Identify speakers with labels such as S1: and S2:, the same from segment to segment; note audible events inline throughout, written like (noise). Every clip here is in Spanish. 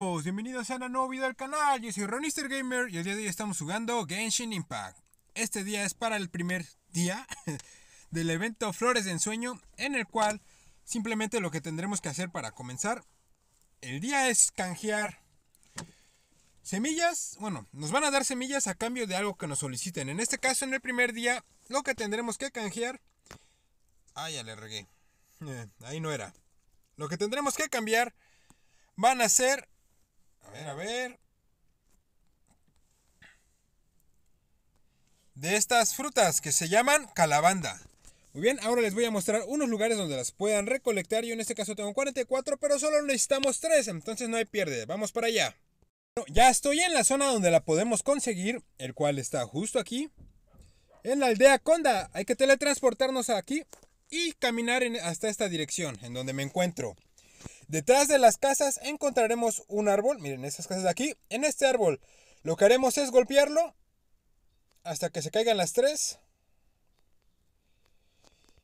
S1: Pues, bienvenidos a una nueva video al canal, yo soy Ronister Gamer y el día de hoy estamos jugando Genshin Impact. Este día es para el primer día (laughs) del evento Flores de Ensueño, en el cual simplemente lo que tendremos que hacer para comenzar el día es canjear semillas. Bueno, nos van a dar semillas a cambio de algo que nos soliciten. En este caso, en el primer día, lo que tendremos que canjear. Ah, ya le regué. (laughs) ahí no era. Lo que tendremos que cambiar van a ser a ver, a ver. De estas frutas que se llaman calabanda. Muy bien, ahora les voy a mostrar unos lugares donde las puedan recolectar. Yo en este caso tengo 44, pero solo necesitamos 3, entonces no hay pierde. Vamos para allá. Bueno, ya estoy en la zona donde la podemos conseguir, el cual está justo aquí. En la aldea Conda. Hay que teletransportarnos aquí y caminar hasta esta dirección, en donde me encuentro. Detrás de las casas encontraremos un árbol. Miren, estas casas de aquí. En este árbol lo que haremos es golpearlo hasta que se caigan las tres.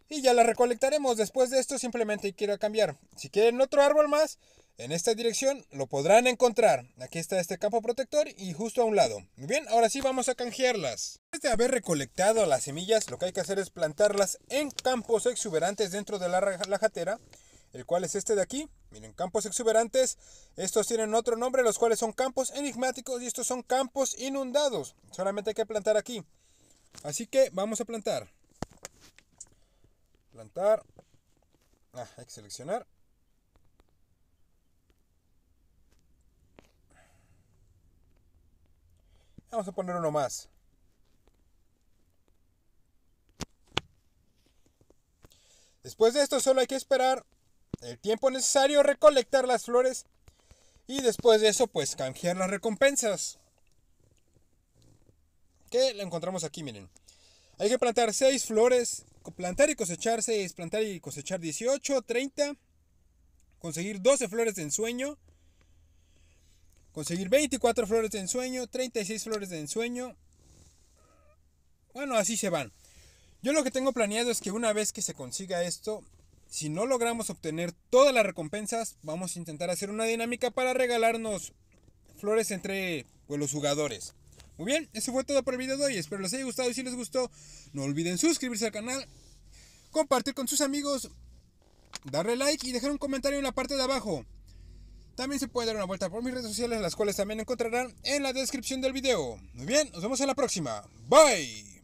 S1: Y ya la recolectaremos. Después de esto simplemente quiero cambiar. Si quieren otro árbol más, en esta dirección lo podrán encontrar. Aquí está este campo protector y justo a un lado. Muy bien, ahora sí vamos a canjearlas. Después de haber recolectado las semillas, lo que hay que hacer es plantarlas en campos exuberantes dentro de la, la jatera el cual es este de aquí. Miren, campos exuberantes, estos tienen otro nombre, los cuales son campos enigmáticos y estos son campos inundados. Solamente hay que plantar aquí. Así que vamos a plantar. Plantar. Ah, hay que seleccionar. Vamos a poner uno más. Después de esto solo hay que esperar el tiempo necesario recolectar las flores y después de eso pues canjear las recompensas. Que la encontramos aquí, miren. Hay que plantar 6 flores, plantar y cosechar 6, plantar y cosechar 18, 30, conseguir 12 flores de ensueño, conseguir 24 flores de ensueño, 36 flores de ensueño. Bueno, así se van. Yo lo que tengo planeado es que una vez que se consiga esto, si no logramos obtener todas las recompensas, vamos a intentar hacer una dinámica para regalarnos flores entre pues, los jugadores. Muy bien, eso fue todo por el video de hoy. Espero les haya gustado y si les gustó, no olviden suscribirse al canal, compartir con sus amigos, darle like y dejar un comentario en la parte de abajo. También se puede dar una vuelta por mis redes sociales, las cuales también encontrarán en la descripción del video. Muy bien, nos vemos en la próxima. Bye.